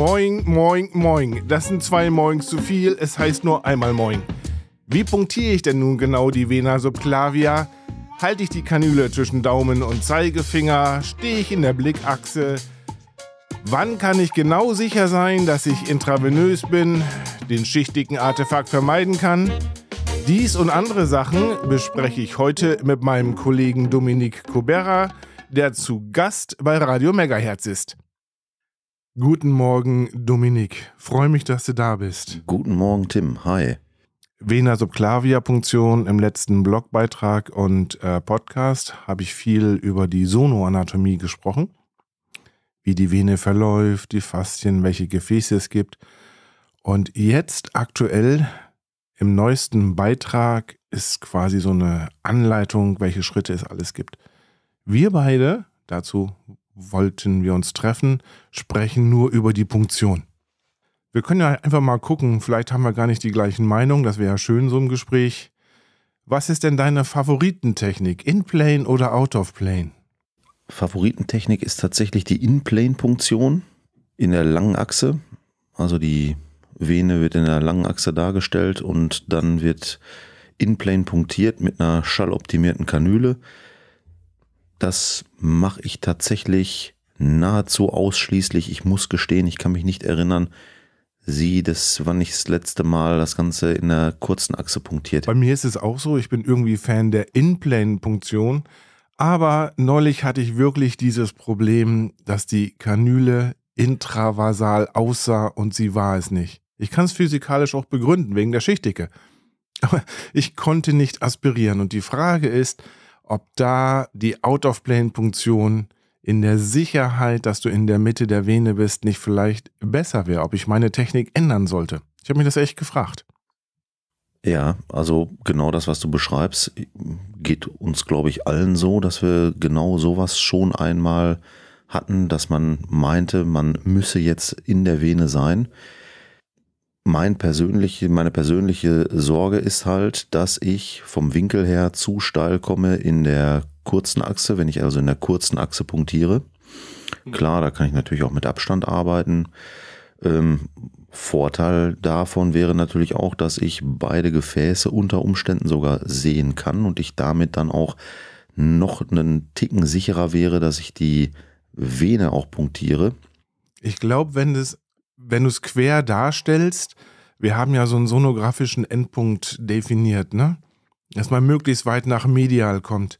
Moin, moin, moin. Das sind zwei Moins zu viel, es heißt nur einmal moin. Wie punktiere ich denn nun genau die Vena subclavia? Halte ich die Kanüle zwischen Daumen und Zeigefinger? Stehe ich in der Blickachse? Wann kann ich genau sicher sein, dass ich intravenös bin, den schichtigen Artefakt vermeiden kann? Dies und andere Sachen bespreche ich heute mit meinem Kollegen Dominik Kubera, der zu Gast bei Radio Megahertz ist. Guten Morgen, Dominik. Freue mich, dass du da bist. Guten Morgen, Tim. Hi. Vena Subclavia-Punktion im letzten Blogbeitrag und äh, Podcast habe ich viel über die Sonoanatomie gesprochen. Wie die Vene verläuft, die Faszien, welche Gefäße es gibt. Und jetzt aktuell im neuesten Beitrag ist quasi so eine Anleitung, welche Schritte es alles gibt. Wir beide, dazu wollten wir uns treffen, sprechen nur über die Punktion. Wir können ja einfach mal gucken, vielleicht haben wir gar nicht die gleichen Meinungen, das wäre ja schön so im Gespräch. Was ist denn deine Favoritentechnik, In-Plane oder Out-of-Plane? Favoritentechnik ist tatsächlich die In-Plane-Punktion in der langen Achse. Also die Vene wird in der langen Achse dargestellt und dann wird In-Plane punktiert mit einer schalloptimierten Kanüle das mache ich tatsächlich nahezu ausschließlich. Ich muss gestehen, ich kann mich nicht erinnern, sie, das, wann ich das letzte Mal das Ganze in der kurzen Achse punktiert. Bei mir ist es auch so, ich bin irgendwie Fan der In-Plane-Punktion. Aber neulich hatte ich wirklich dieses Problem, dass die Kanüle intravasal aussah und sie war es nicht. Ich kann es physikalisch auch begründen, wegen der Schichtdicke. Aber ich konnte nicht aspirieren. Und die Frage ist, ob da die Out-of-Plane-Punktion in der Sicherheit, dass du in der Mitte der Vene bist, nicht vielleicht besser wäre, ob ich meine Technik ändern sollte. Ich habe mich das echt gefragt. Ja, also genau das, was du beschreibst, geht uns, glaube ich, allen so, dass wir genau sowas schon einmal hatten, dass man meinte, man müsse jetzt in der Vene sein mein persönliche, meine persönliche Sorge ist halt, dass ich vom Winkel her zu steil komme in der kurzen Achse, wenn ich also in der kurzen Achse punktiere. Mhm. Klar, da kann ich natürlich auch mit Abstand arbeiten. Ähm, Vorteil davon wäre natürlich auch, dass ich beide Gefäße unter Umständen sogar sehen kann und ich damit dann auch noch einen Ticken sicherer wäre, dass ich die Vene auch punktiere. Ich glaube, wenn das wenn du es quer darstellst, wir haben ja so einen sonografischen Endpunkt definiert, ne? Dass man möglichst weit nach medial kommt.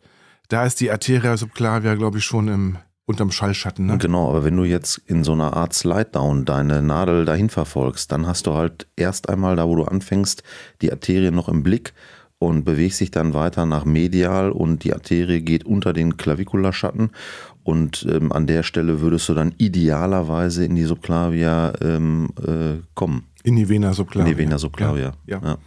Da ist die Arteria subclavia, glaube ich, schon im, unterm Schallschatten. Ne? Genau, aber wenn du jetzt in so einer Art Slide-Down deine Nadel dahin verfolgst, dann hast du halt erst einmal da, wo du anfängst, die Arterie noch im Blick und bewegst dich dann weiter nach medial und die Arterie geht unter den Klavikularschatten und ähm, an der Stelle würdest du dann idealerweise in die Subklavia ähm, äh, kommen. In die Vena Subklavia. In die Vena Subklavia. Ja, ja. ja.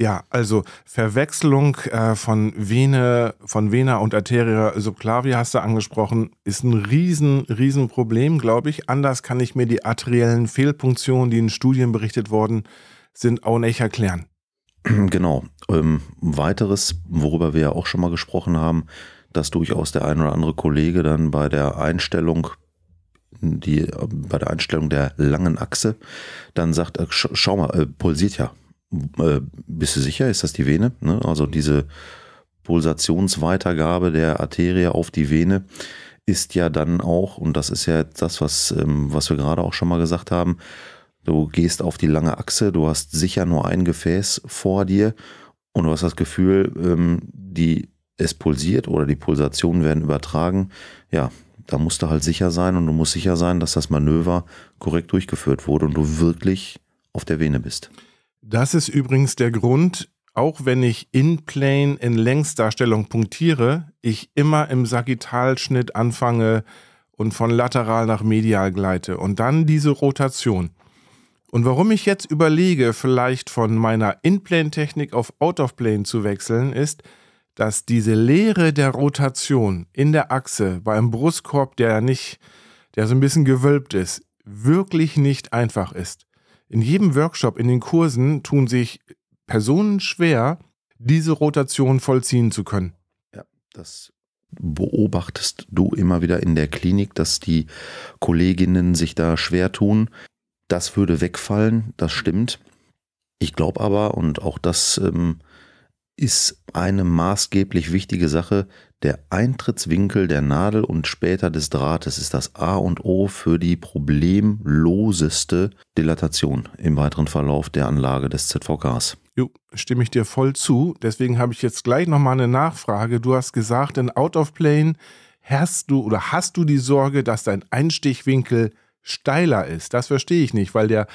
ja also Verwechslung äh, von Vene, von Vena und Arteria Subklavia hast du angesprochen, ist ein riesen, riesen Problem, glaube ich. Anders kann ich mir die arteriellen Fehlpunktionen, die in Studien berichtet worden sind, auch nicht erklären. Genau. Ähm, weiteres, worüber wir ja auch schon mal gesprochen haben, dass durchaus der ein oder andere Kollege dann bei der Einstellung die bei der Einstellung der langen Achse dann sagt, äh, sch schau mal, äh, pulsiert ja. Äh, bist du sicher, ist das die Vene? Ne? Also diese Pulsationsweitergabe der Arterie auf die Vene ist ja dann auch, und das ist ja das, was, ähm, was wir gerade auch schon mal gesagt haben, du gehst auf die lange Achse, du hast sicher nur ein Gefäß vor dir und du hast das Gefühl, ähm, die es pulsiert oder die Pulsationen werden übertragen, ja, da musst du halt sicher sein und du musst sicher sein, dass das Manöver korrekt durchgeführt wurde und du wirklich auf der Vene bist. Das ist übrigens der Grund, auch wenn ich in-plane in Längsdarstellung punktiere, ich immer im Sagittalschnitt anfange und von lateral nach medial gleite und dann diese Rotation. Und warum ich jetzt überlege, vielleicht von meiner In-Plane-Technik auf Out-of-Plane zu wechseln, ist, dass diese Leere der Rotation in der Achse beim Brustkorb, der ja nicht, der so ein bisschen gewölbt ist, wirklich nicht einfach ist. In jedem Workshop, in den Kursen tun sich Personen schwer, diese Rotation vollziehen zu können. Ja, das beobachtest du immer wieder in der Klinik, dass die Kolleginnen sich da schwer tun. Das würde wegfallen, das stimmt. Ich glaube aber, und auch das ähm, ist eine maßgeblich wichtige Sache. Der Eintrittswinkel der Nadel und später des Drahtes ist das A und O für die problemloseste Dilatation im weiteren Verlauf der Anlage des ZVKs. Jo, stimme ich dir voll zu. Deswegen habe ich jetzt gleich nochmal eine Nachfrage. Du hast gesagt, in Out of Plane hast du oder hast du die Sorge, dass dein Einstichwinkel steiler ist. Das verstehe ich nicht, weil der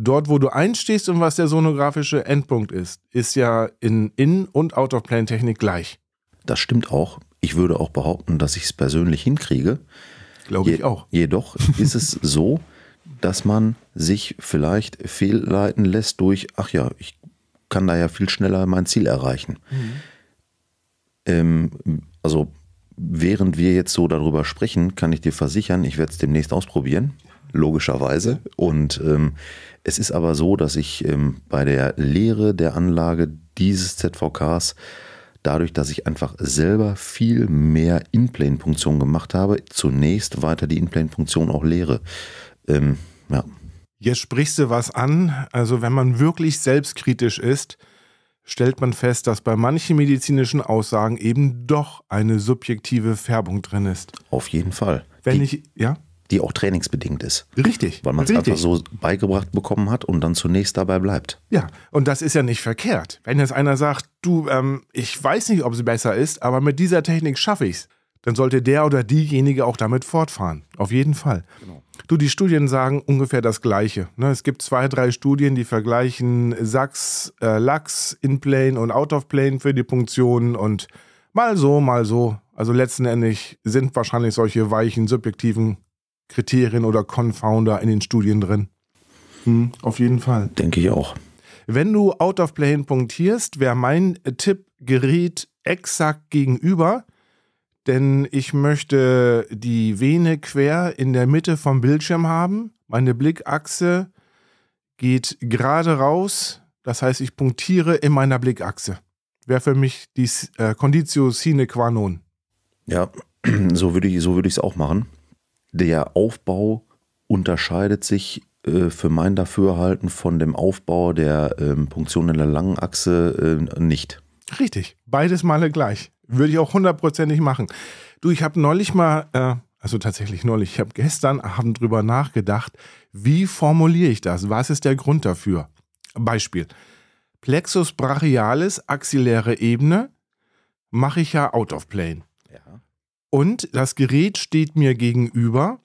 dort, wo du einstehst und was der sonografische Endpunkt ist, ist ja in In- und Out-of-Plane-Technik gleich. Das stimmt auch. Ich würde auch behaupten, dass ich es persönlich hinkriege. Glaube ich Je auch. Jedoch ist es so, dass man sich vielleicht fehlleiten lässt durch, ach ja, ich kann da ja viel schneller mein Ziel erreichen. Mhm. Ähm, also während wir jetzt so darüber sprechen, kann ich dir versichern, ich werde es demnächst ausprobieren logischerweise. Und ähm, es ist aber so, dass ich ähm, bei der Lehre der Anlage dieses ZVKs dadurch, dass ich einfach selber viel mehr Inplane-Funktionen gemacht habe, zunächst weiter die Inplane-Funktion auch lehre. Ähm, ja. Jetzt sprichst du was an. Also wenn man wirklich selbstkritisch ist, stellt man fest, dass bei manchen medizinischen Aussagen eben doch eine subjektive Färbung drin ist. Auf jeden Fall. Wenn die, ich, ja? die auch trainingsbedingt ist. Richtig. Weil man es einfach so beigebracht bekommen hat und dann zunächst dabei bleibt. Ja, und das ist ja nicht verkehrt. Wenn jetzt einer sagt, du, ähm, ich weiß nicht, ob es besser ist, aber mit dieser Technik schaffe ich es, dann sollte der oder diejenige auch damit fortfahren. Auf jeden Fall. Genau. Du, die Studien sagen ungefähr das Gleiche. Ne? Es gibt zwei, drei Studien, die vergleichen Sachs, äh, Lachs, In-Plane und Out-of-Plane für die Punktionen und mal so, mal so. Also letzten Endes sind wahrscheinlich solche weichen, subjektiven Kriterien oder Confounder in den Studien drin. Hm, auf jeden Fall. Denke ich auch. Wenn du out of play punktierst, wäre mein Tipp Gerät exakt gegenüber, denn ich möchte die Vene quer in der Mitte vom Bildschirm haben. Meine Blickachse geht gerade raus, das heißt, ich punktiere in meiner Blickachse. Wäre für mich die äh, Conditio sine qua non. Ja, so würde ich so es auch machen der Aufbau unterscheidet sich äh, für mein Dafürhalten von dem Aufbau der ähm, Punktion in der langen Achse äh, nicht. Richtig, beides Male gleich. Würde ich auch hundertprozentig machen. Du, ich habe neulich mal, äh, also tatsächlich neulich, ich habe gestern Abend drüber nachgedacht, wie formuliere ich das? Was ist der Grund dafür? Beispiel. Plexus brachialis, axilläre Ebene, mache ich ja out of plane. Ja. Und das Gerät steht mir gegenüber,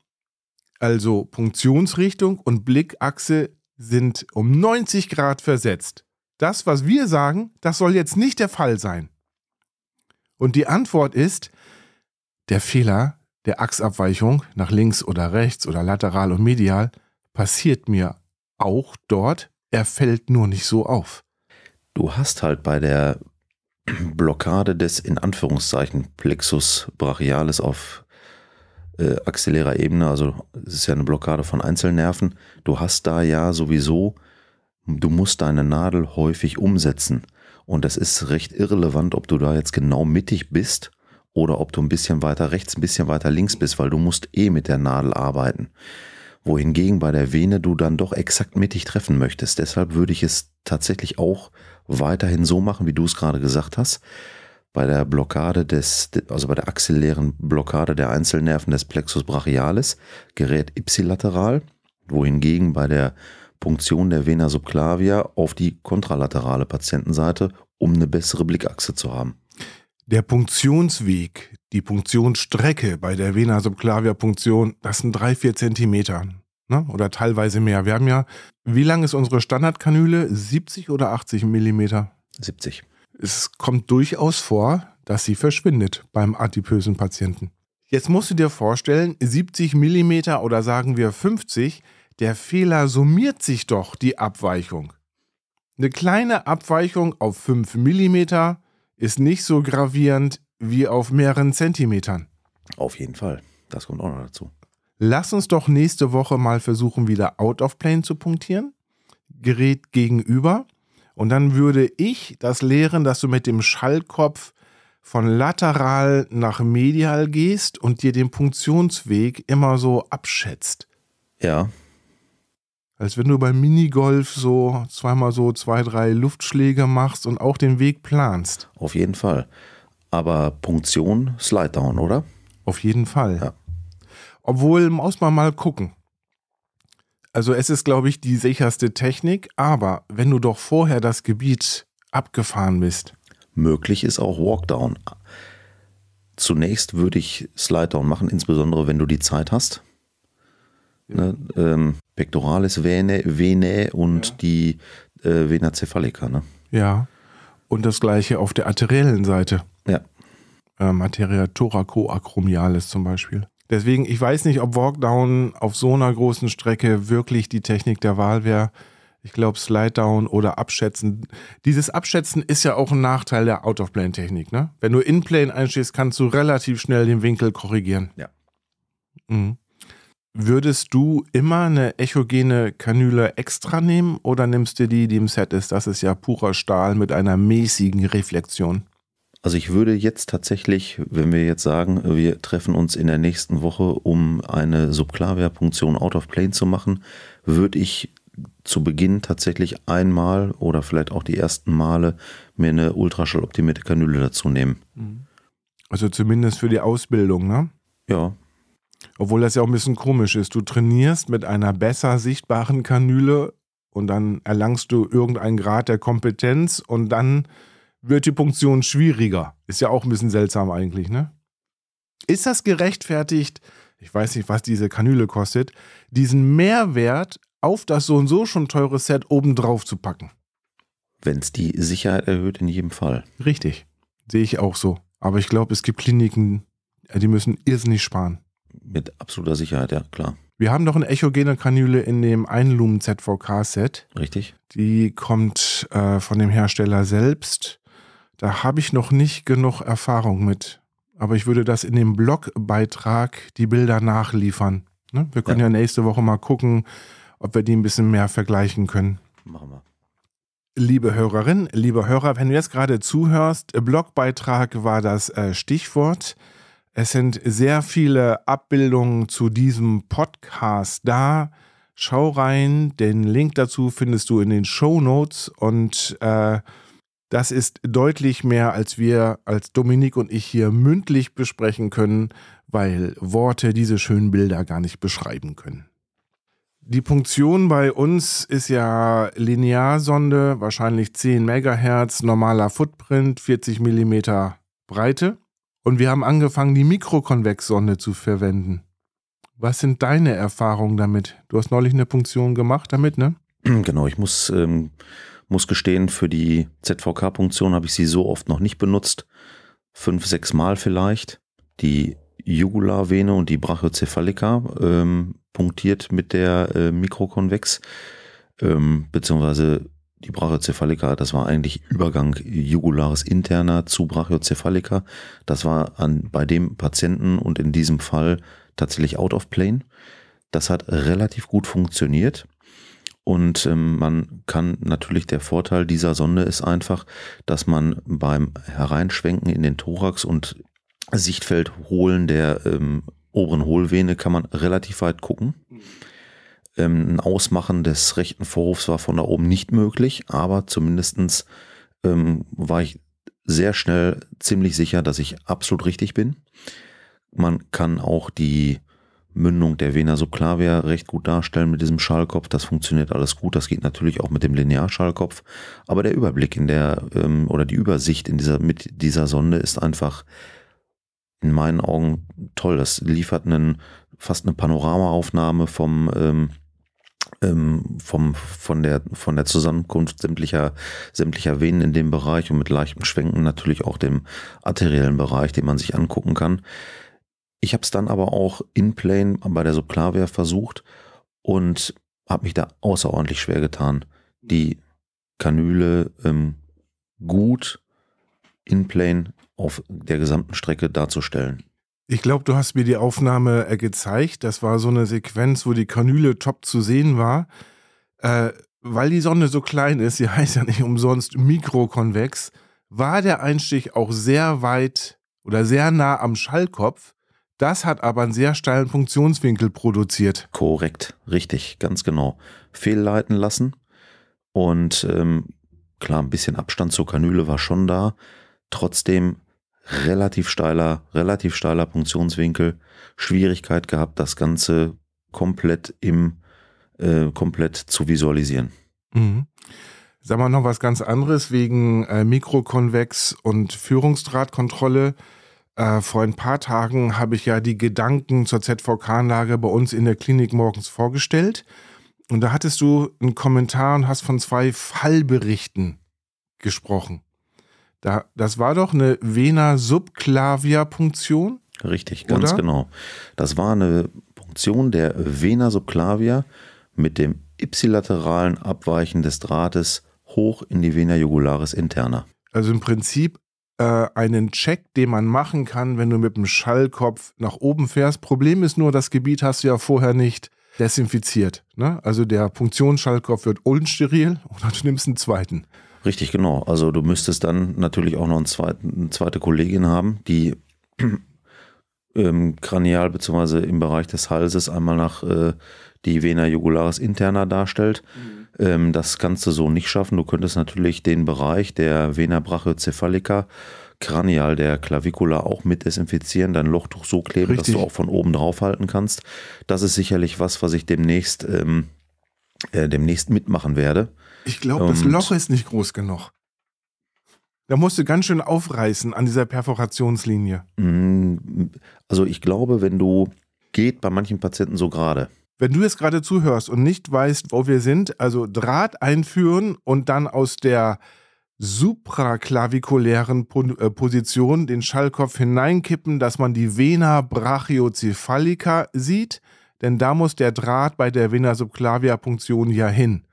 also Punktionsrichtung und Blickachse sind um 90 Grad versetzt. Das, was wir sagen, das soll jetzt nicht der Fall sein. Und die Antwort ist, der Fehler der Achsabweichung nach links oder rechts oder lateral und medial passiert mir auch dort, er fällt nur nicht so auf. Du hast halt bei der Blockade des in Anführungszeichen Plexus brachialis auf äh, axillärer Ebene, also es ist ja eine Blockade von Einzelnerven. Du hast da ja sowieso, du musst deine Nadel häufig umsetzen. Und das ist recht irrelevant, ob du da jetzt genau mittig bist oder ob du ein bisschen weiter rechts, ein bisschen weiter links bist, weil du musst eh mit der Nadel arbeiten. Wohingegen bei der Vene du dann doch exakt mittig treffen möchtest. Deshalb würde ich es tatsächlich auch äh, weiterhin so machen, wie du es gerade gesagt hast. Bei der Blockade des, also bei der axillären Blockade der Einzelnerven des Plexus brachialis gerät ipsilateral, wohingegen bei der Punktion der Vena subclavia auf die kontralaterale Patientenseite, um eine bessere Blickachse zu haben. Der Punktionsweg, die Punktionsstrecke bei der Vena subclavia Punktion, das sind drei, vier Zentimeter. Ne? Oder teilweise mehr. Wir haben ja, wie lang ist unsere Standardkanüle? 70 oder 80 Millimeter? 70. Es kommt durchaus vor, dass sie verschwindet beim adipösen Patienten. Jetzt musst du dir vorstellen, 70 Millimeter oder sagen wir 50, der Fehler summiert sich doch, die Abweichung. Eine kleine Abweichung auf 5 Millimeter ist nicht so gravierend wie auf mehreren Zentimetern. Auf jeden Fall. Das kommt auch noch dazu lass uns doch nächste Woche mal versuchen, wieder out of plane zu punktieren. Gerät gegenüber. Und dann würde ich das lehren, dass du mit dem Schallkopf von lateral nach medial gehst und dir den Punktionsweg immer so abschätzt. Ja. Als wenn du beim Minigolf so zweimal so zwei, drei Luftschläge machst und auch den Weg planst. Auf jeden Fall. Aber Punktion, Slide down, oder? Auf jeden Fall. Ja. Obwohl, muss man mal gucken. Also es ist, glaube ich, die sicherste Technik, aber wenn du doch vorher das Gebiet abgefahren bist. Möglich ist auch Walkdown. Zunächst würde ich Slide-Down machen, insbesondere wenn du die Zeit hast. Ja. Ne, ähm, Pectoralis Vene, Vene und ja. die äh, Vena cephalica. Ne? Ja. Und das gleiche auf der arteriellen Seite. Ja. Materia ähm, Arteria thoracoacromialis zum Beispiel. Deswegen, ich weiß nicht, ob Walkdown auf so einer großen Strecke wirklich die Technik der Wahl wäre. Ich glaube, Slidedown oder Abschätzen. Dieses Abschätzen ist ja auch ein Nachteil der Out-of-Plane-Technik. Ne? Wenn du In-Plane einstehst, kannst du relativ schnell den Winkel korrigieren. Ja. Mhm. Würdest du immer eine echogene Kanüle extra nehmen oder nimmst du die, die im Set ist? Das ist ja purer Stahl mit einer mäßigen Reflexion. Also ich würde jetzt tatsächlich, wenn wir jetzt sagen, wir treffen uns in der nächsten Woche, um eine subklavia punktion out of plane zu machen, würde ich zu Beginn tatsächlich einmal oder vielleicht auch die ersten Male mir eine ultraschalloptimierte Kanüle dazu nehmen. Mhm. Also zumindest für die Ausbildung, ne? Ja. Obwohl das ja auch ein bisschen komisch ist. Du trainierst mit einer besser sichtbaren Kanüle und dann erlangst du irgendeinen Grad der Kompetenz und dann wird die Punktion schwieriger. Ist ja auch ein bisschen seltsam eigentlich, ne? Ist das gerechtfertigt, ich weiß nicht, was diese Kanüle kostet, diesen Mehrwert auf das so und so schon teure Set obendrauf zu packen? Wenn es die Sicherheit erhöht, in jedem Fall. Richtig. Sehe ich auch so. Aber ich glaube, es gibt Kliniken, äh, die müssen irrsinnig sparen. Mit absoluter Sicherheit, ja, klar. Wir haben noch eine echogene Kanüle in dem Einlumen ZVK-Set. Richtig. Die kommt äh, von dem Hersteller selbst. Da habe ich noch nicht genug Erfahrung mit. Aber ich würde das in dem Blogbeitrag die Bilder nachliefern. Ne? Wir können ja. ja nächste Woche mal gucken, ob wir die ein bisschen mehr vergleichen können. Machen wir. Liebe Hörerin, liebe Hörer, wenn du jetzt gerade zuhörst, Blogbeitrag war das äh, Stichwort. Es sind sehr viele Abbildungen zu diesem Podcast da. Schau rein, den Link dazu findest du in den Show Notes und äh, das ist deutlich mehr, als wir, als Dominik und ich hier mündlich besprechen können, weil Worte diese schönen Bilder gar nicht beschreiben können. Die Punktion bei uns ist ja Linearsonde, wahrscheinlich 10 MHz, normaler Footprint, 40 mm Breite. Und wir haben angefangen, die Mikrokonvexsonde zu verwenden. Was sind deine Erfahrungen damit? Du hast neulich eine Punktion gemacht damit, ne? Genau, ich muss ähm, muss gestehen, für die ZVK-Punktion habe ich sie so oft noch nicht benutzt. Fünf, sechs Mal vielleicht. Die Jugularvene und die Brachycephalica ähm, punktiert mit der äh, Mikrokonvex. Ähm, beziehungsweise die Brachycephalica, das war eigentlich Übergang jugulares interner zu Brachycephalica. Das war an, bei dem Patienten und in diesem Fall tatsächlich out of plane. Das hat relativ gut funktioniert. Und ähm, man kann natürlich, der Vorteil dieser Sonde ist einfach, dass man beim Hereinschwenken in den Thorax und Sichtfeld holen der ähm, oberen Hohlvene kann man relativ weit gucken. Mhm. Ähm, ein Ausmachen des rechten Vorhofs war von da oben nicht möglich, aber zumindestens ähm, war ich sehr schnell ziemlich sicher, dass ich absolut richtig bin. Man kann auch die Mündung der Vena subclavia recht gut darstellen mit diesem Schallkopf. Das funktioniert alles gut. Das geht natürlich auch mit dem Linearschallkopf. Aber der Überblick in der ähm, oder die Übersicht in dieser, mit dieser Sonde ist einfach in meinen Augen toll. Das liefert einen, fast eine Panoramaaufnahme vom, ähm, ähm, vom, von, der, von der Zusammenkunft sämtlicher, sämtlicher Venen in dem Bereich und mit leichten Schwenken natürlich auch dem arteriellen Bereich, den man sich angucken kann. Ich habe es dann aber auch in Plane bei der Subclavia versucht und habe mich da außerordentlich schwer getan. Die Kanüle ähm, gut in Plane auf der gesamten Strecke darzustellen. Ich glaube, du hast mir die Aufnahme äh, gezeigt. Das war so eine Sequenz, wo die Kanüle top zu sehen war. Äh, weil die Sonne so klein ist, sie heißt ja nicht umsonst mikrokonvex, war der Einstich auch sehr weit oder sehr nah am Schallkopf. Das hat aber einen sehr steilen Funktionswinkel produziert. Korrekt, richtig, ganz genau. Fehlleiten lassen und ähm, klar, ein bisschen Abstand zur Kanüle war schon da. Trotzdem relativ steiler, relativ steiler Punktionswinkel. Schwierigkeit gehabt, das Ganze komplett im, äh, komplett zu visualisieren. Mhm. Sag mal noch was ganz anderes wegen äh, Mikrokonvex und Führungsdrahtkontrolle. Äh, vor ein paar Tagen habe ich ja die Gedanken zur ZVK-Anlage bei uns in der Klinik morgens vorgestellt. Und da hattest du einen Kommentar und hast von zwei Fallberichten gesprochen. Da, das war doch eine Vena Subclavia-Punktion? Richtig, ganz oder? genau. Das war eine Punktion der Vena Subclavia mit dem ipsilateralen Abweichen des Drahtes hoch in die Vena jugularis interna. Also im Prinzip äh, einen Check, den man machen kann, wenn du mit dem Schallkopf nach oben fährst. Problem ist nur, das Gebiet hast du ja vorher nicht desinfiziert. Ne? Also der Punktionsschallkopf wird unsteril oder du nimmst einen zweiten. Richtig, genau. Also du müsstest dann natürlich auch noch einen zweiten, eine zweite Kollegin haben, die ähm, kranial bzw. im Bereich des Halses einmal nach äh, die Vena jugularis interna darstellt. Mhm ähm, das kannst du so nicht schaffen. Du könntest natürlich den Bereich der Vena brachycephalica Kranial der Klavikula auch mit desinfizieren, dein Lochtuch so kleben, Richtig. dass du auch von oben drauf halten kannst. Das ist sicherlich was, was ich demnächst, ähm, äh, demnächst mitmachen werde. Ich glaube, das Loch ist nicht groß genug. Da musst du ganz schön aufreißen an dieser Perforationslinie. Mm, also ich glaube, wenn du geht bei manchen Patienten so gerade. Wenn du jetzt gerade zuhörst und nicht weißt, wo wir sind, also Draht einführen und dann aus der supraklavikulären äh, Position den Schallkopf hineinkippen, dass man die Vena brachiocephalica sieht, denn da muss der Draht bei der Vena subclavia Punktion ja hin.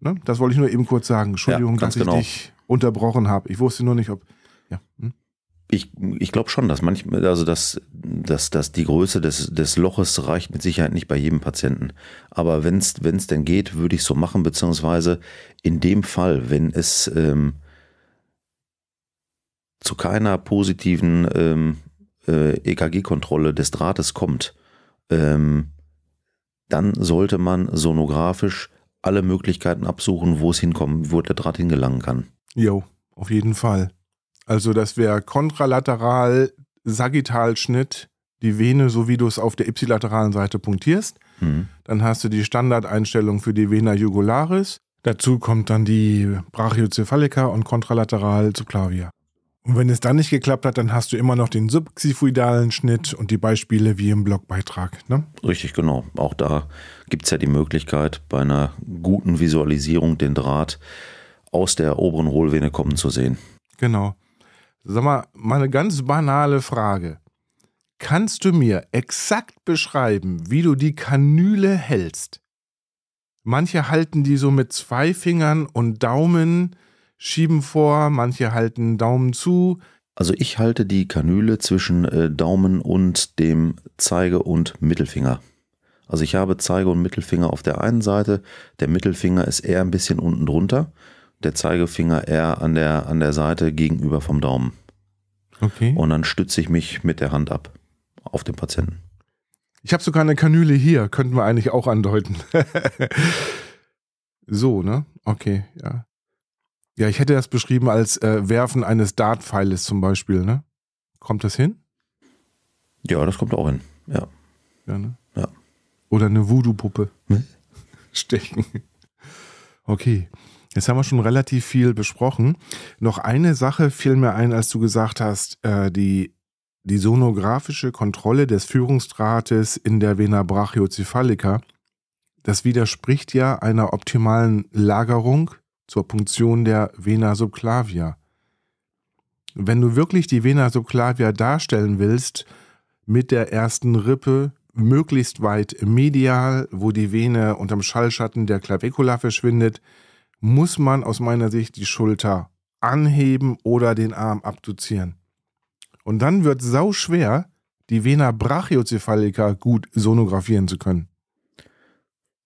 Ne? Das wollte ich nur eben kurz sagen. Entschuldigung, ja, dass genau. ich dich unterbrochen habe. Ich wusste nur nicht, ob. Ja. Hm? Ich, ich glaube schon, dass manchmal, also dass, dass, dass die Größe des, des Loches reicht mit Sicherheit nicht bei jedem Patienten. Aber wenn es denn geht, würde ich so machen, beziehungsweise in dem Fall, wenn es ähm, zu keiner positiven ähm, äh, EKG-Kontrolle des Drahtes kommt, ähm, dann sollte man sonografisch alle Möglichkeiten absuchen, wo es hinkommen, wo der Draht hingelangen kann. Jo, auf jeden Fall. Also das wäre kontralateral, Sagittalschnitt, die Vene, so wie du es auf der ipsilateralen Seite punktierst. Mhm. Dann hast du die Standardeinstellung für die Vena jugularis. Dazu kommt dann die Brachiocephalica und kontralateral zu Clavia. Und wenn es dann nicht geklappt hat, dann hast du immer noch den subxiphoidalen Schnitt und die Beispiele wie im Blogbeitrag. Ne? Richtig, genau. Auch da gibt es ja die Möglichkeit, bei einer guten Visualisierung den Draht aus der oberen Hohlvene kommen zu sehen. Genau. Sag mal, mal eine ganz banale Frage. Kannst du mir exakt beschreiben, wie du die Kanüle hältst? Manche halten die so mit zwei Fingern und Daumen, schieben vor, manche halten Daumen zu. Also ich halte die Kanüle zwischen äh, Daumen und dem Zeige- und Mittelfinger. Also ich habe Zeige und Mittelfinger auf der einen Seite, der Mittelfinger ist eher ein bisschen unten drunter der Zeigefinger eher an der, an der Seite gegenüber vom Daumen. Okay. Und dann stütze ich mich mit der Hand ab auf den Patienten. Ich habe sogar eine Kanüle hier, könnten wir eigentlich auch andeuten. so, ne? Okay, ja. Ja, ich hätte das beschrieben als äh, Werfen eines Dartpfeiles zum Beispiel, ne? Kommt das hin? Ja, das kommt auch hin, ja. Ja, ne? Ja. Oder eine Voodoo-Puppe. Hm? Stechen. Okay. Jetzt haben wir schon relativ viel besprochen. Noch eine Sache fiel mir ein, als du gesagt hast, äh, die, die sonografische Kontrolle des Führungsdrahtes in der Vena brachiocephalica. Das widerspricht ja einer optimalen Lagerung zur Punktion der Vena subclavia. Wenn du wirklich die Vena subclavia darstellen willst, mit der ersten Rippe möglichst weit medial, wo die Vene unterm Schallschatten der Clavicula verschwindet, muss man aus meiner Sicht die Schulter anheben oder den Arm abduzieren. Und dann wird sau schwer, die Vena brachiocephalica gut sonografieren zu können.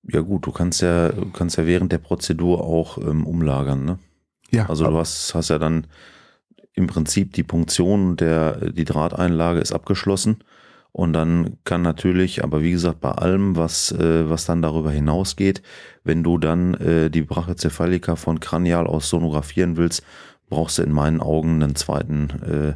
Ja gut, du kannst ja, kannst ja während der Prozedur auch ähm, umlagern, ne? Ja. Also du hast, hast ja dann im Prinzip die Punktion der die Drahteinlage ist abgeschlossen und dann kann natürlich, aber wie gesagt, bei allem, was, äh, was dann darüber hinausgeht, wenn du dann äh, die Brachycephalica von Kranial aus sonografieren willst, brauchst du in meinen Augen einen zweiten, äh,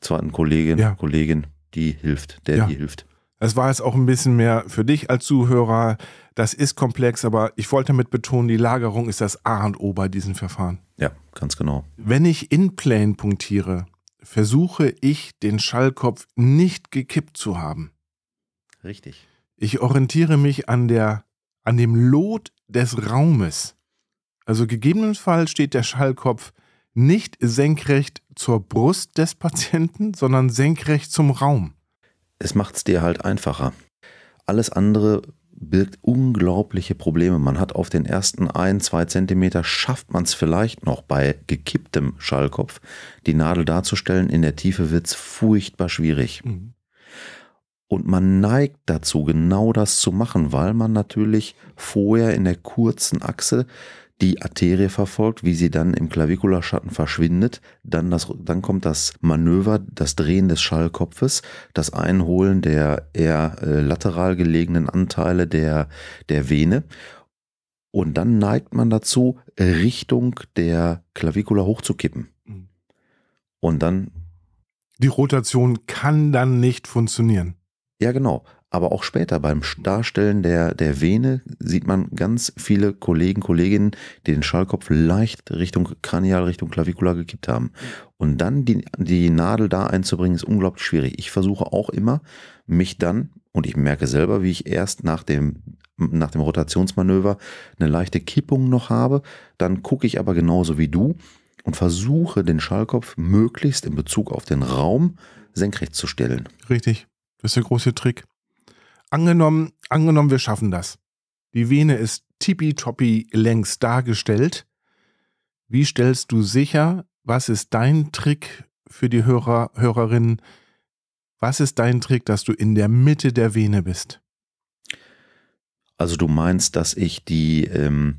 zweiten Kollegin, ja. Kollegin, die hilft, der ja. die hilft. Es war jetzt auch ein bisschen mehr für dich als Zuhörer. Das ist komplex, aber ich wollte damit betonen, die Lagerung ist das A und O bei diesen Verfahren. Ja, ganz genau. Wenn ich in Plane punktiere, versuche ich, den Schallkopf nicht gekippt zu haben. Richtig. Ich orientiere mich an, der, an dem Lot des Raumes. Also gegebenenfalls steht der Schallkopf nicht senkrecht zur Brust des Patienten, sondern senkrecht zum Raum. Es macht es dir halt einfacher. Alles andere birgt unglaubliche Probleme. Man hat auf den ersten ein, zwei Zentimeter schafft man es vielleicht noch bei gekipptem Schallkopf, die Nadel darzustellen. In der Tiefe wird es furchtbar schwierig. Mhm. Und man neigt dazu, genau das zu machen, weil man natürlich vorher in der kurzen Achse die Arterie verfolgt, wie sie dann im Klavikularschatten verschwindet. Dann, das, dann kommt das Manöver, das Drehen des Schallkopfes, das Einholen der eher äh, lateral gelegenen Anteile der, der Vene. Und dann neigt man dazu, Richtung der Klavikula hochzukippen. Mhm. Und dann. Die Rotation kann dann nicht funktionieren. Ja, genau aber auch später beim Darstellen der, der Vene sieht man ganz viele Kollegen, Kolleginnen, die den Schallkopf leicht Richtung Kranial, Richtung Klavikula gekippt haben. Und dann die, die Nadel da einzubringen, ist unglaublich schwierig. Ich versuche auch immer, mich dann, und ich merke selber, wie ich erst nach dem nach dem Rotationsmanöver eine leichte Kippung noch habe, dann gucke ich aber genauso wie du und versuche den Schallkopf möglichst in Bezug auf den Raum senkrecht zu stellen. Richtig. Das ist der große Trick. Angenommen, angenommen, wir schaffen das. Die Vene ist tippitoppi längst dargestellt. Wie stellst du sicher, was ist dein Trick für die Hörer, Hörerinnen? Was ist dein Trick, dass du in der Mitte der Vene bist? Also du meinst, dass ich die, ähm,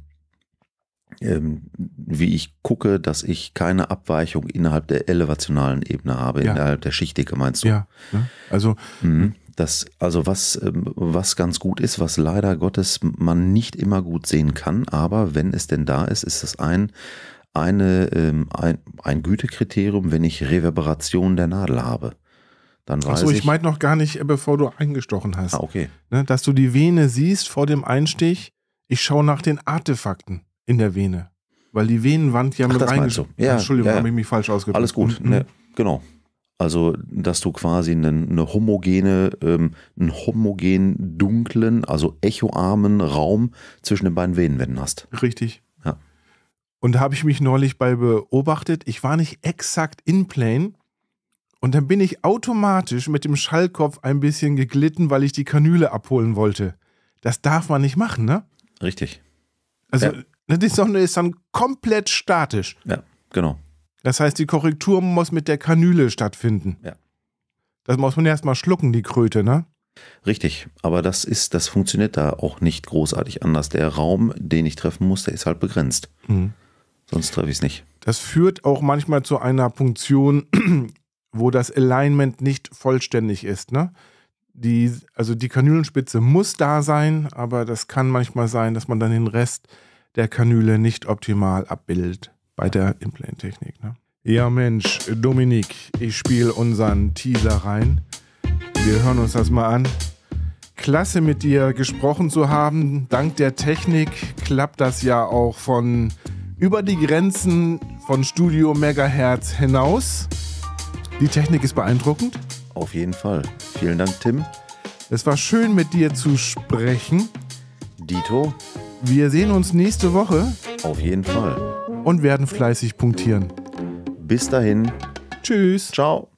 ähm, wie ich gucke, dass ich keine Abweichung innerhalb der elevationalen Ebene habe, ja. innerhalb der Schichtdicke, meinst du? Ja, ne? also mhm dass also was, ähm, was ganz gut ist, was leider Gottes man nicht immer gut sehen kann, aber wenn es denn da ist, ist das ein, eine, ähm, ein, ein Gütekriterium, wenn ich Reverberation der Nadel habe. Achso, ich, ich meinte noch gar nicht, äh, bevor du eingestochen hast. Ah, okay. Ne, dass du die Vene siehst vor dem Einstich. Ich schaue nach den Artefakten in der Vene. Weil die Venenwand ja Ach, mit reingeschoben. Ja, Entschuldigung, ja, ja. habe ich mich falsch ausgedrückt. Alles gut, mhm. ne, genau. Also, dass du quasi eine, eine homogene, ähm, einen homogenen, dunklen, also echoarmen Raum zwischen den beiden Venenwänden hast. Richtig. Ja. Und da habe ich mich neulich bei beobachtet. Ich war nicht exakt in Plane. Und dann bin ich automatisch mit dem Schallkopf ein bisschen geglitten, weil ich die Kanüle abholen wollte. Das darf man nicht machen, ne? Richtig. Also, ja. Ne, die Sonne ist dann komplett statisch. Ja, genau. Das heißt, die Korrektur muss mit der Kanüle stattfinden. Ja. Das muss man erstmal schlucken, die Kröte, ne? Richtig, aber das ist, das funktioniert da auch nicht großartig anders. Der Raum, den ich treffen muss, der ist halt begrenzt. Mhm. Sonst treffe ich es nicht. Das führt auch manchmal zu einer Punktion, wo das Alignment nicht vollständig ist. Ne? Die, also die Kanülenspitze muss da sein, aber das kann manchmal sein, dass man dann den Rest der Kanüle nicht optimal abbildet bei der Inplane-Technik. Ne? Ja Mensch, Dominik, ich spiele unseren Teaser rein. Wir hören uns das mal an. Klasse mit dir gesprochen zu haben. Dank der Technik klappt das ja auch von über die Grenzen von Studio Megahertz hinaus. Die Technik ist beeindruckend. Auf jeden Fall. Vielen Dank, Tim. Es war schön mit dir zu sprechen. Dito. Wir sehen uns nächste Woche. Auf jeden Fall und werden fleißig punktieren. Bis dahin. Tschüss. Ciao.